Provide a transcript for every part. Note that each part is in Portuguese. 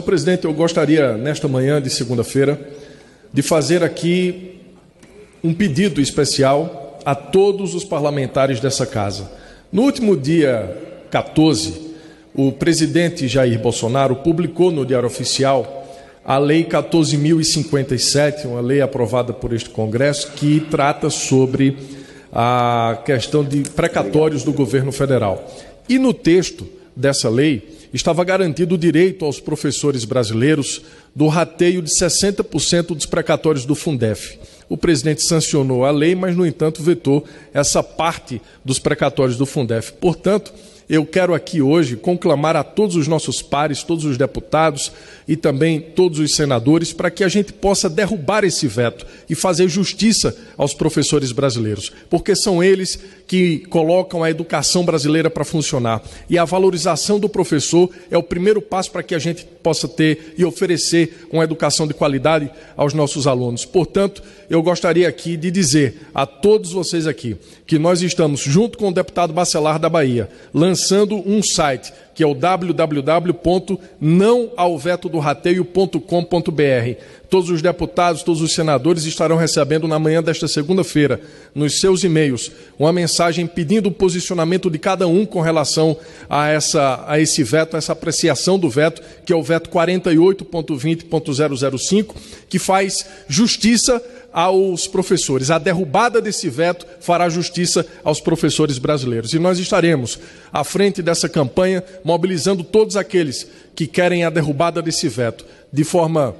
Senhor presidente, eu gostaria, nesta manhã de segunda-feira, de fazer aqui um pedido especial a todos os parlamentares dessa casa. No último dia 14, o presidente Jair Bolsonaro publicou no Diário Oficial a Lei 14.057, uma lei aprovada por este Congresso, que trata sobre a questão de precatórios do governo federal. E no texto dessa lei, estava garantido o direito aos professores brasileiros do rateio de 60% dos precatórios do Fundef. O presidente sancionou a lei, mas, no entanto, vetou essa parte dos precatórios do Fundef. Portanto, eu quero aqui hoje conclamar a todos os nossos pares, todos os deputados e também todos os senadores para que a gente possa derrubar esse veto e fazer justiça aos professores brasileiros, porque são eles que colocam a educação brasileira para funcionar. E a valorização do professor é o primeiro passo para que a gente possa ter e oferecer uma educação de qualidade aos nossos alunos. Portanto, eu gostaria aqui de dizer a todos vocês aqui que nós estamos, junto com o deputado Bacelar da Bahia, lançando acessando um site, que é o www.nãoalvetodorateio.com.br. Todos os deputados, todos os senadores estarão recebendo na manhã desta segunda-feira, nos seus e-mails, uma mensagem pedindo o posicionamento de cada um com relação a, essa, a esse veto, a essa apreciação do veto, que é o veto 48.20.005, que faz justiça aos professores. A derrubada desse veto fará justiça aos professores brasileiros. E nós estaremos à frente dessa campanha, mobilizando todos aqueles que querem a derrubada desse veto, de forma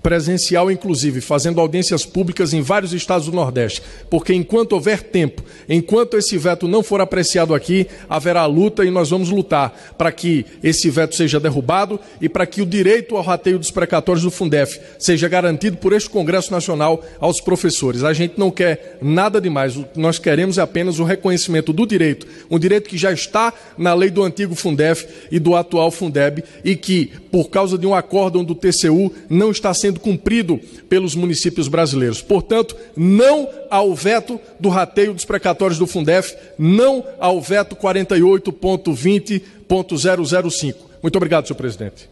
presencial, inclusive, fazendo audiências públicas em vários estados do Nordeste, porque enquanto houver tempo, enquanto esse veto não for apreciado aqui, haverá luta e nós vamos lutar para que esse veto seja derrubado e para que o direito ao rateio dos precatórios do Fundef seja garantido por este Congresso Nacional aos professores. A gente não quer nada demais, o que nós queremos é apenas o reconhecimento do direito, um direito que já está na lei do antigo Fundef e do atual Fundeb e que, por causa de um acórdão do TCU, não está sendo cumprido pelos municípios brasileiros. Portanto, não ao veto do rateio dos precatórios do Fundef, não ao veto 48.20.005. Muito obrigado, senhor presidente.